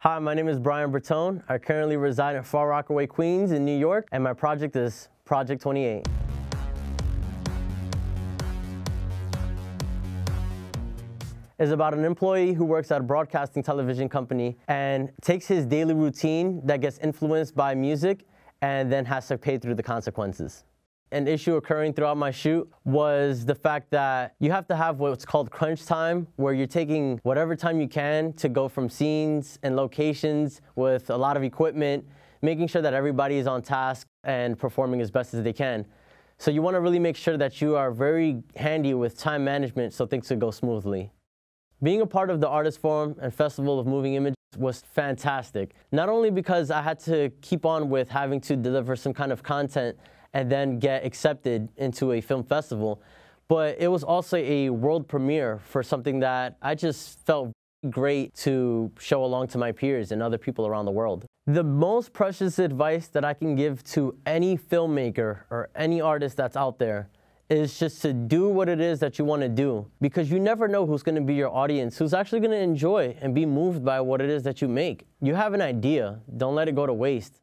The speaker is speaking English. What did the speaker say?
Hi, my name is Brian Bertone. I currently reside in Far Rockaway, Queens in New York, and my project is Project 28. Is about an employee who works at a broadcasting television company and takes his daily routine that gets influenced by music and then has to pay through the consequences. An issue occurring throughout my shoot was the fact that you have to have what's called crunch time, where you're taking whatever time you can to go from scenes and locations with a lot of equipment, making sure that everybody is on task and performing as best as they can. So you want to really make sure that you are very handy with time management so things go smoothly. Being a part of the Artist Forum and Festival of Moving Images was fantastic. Not only because I had to keep on with having to deliver some kind of content and then get accepted into a film festival, but it was also a world premiere for something that I just felt great to show along to my peers and other people around the world. The most precious advice that I can give to any filmmaker or any artist that's out there is just to do what it is that you want to do because you never know who's going to be your audience, who's actually going to enjoy and be moved by what it is that you make. You have an idea, don't let it go to waste.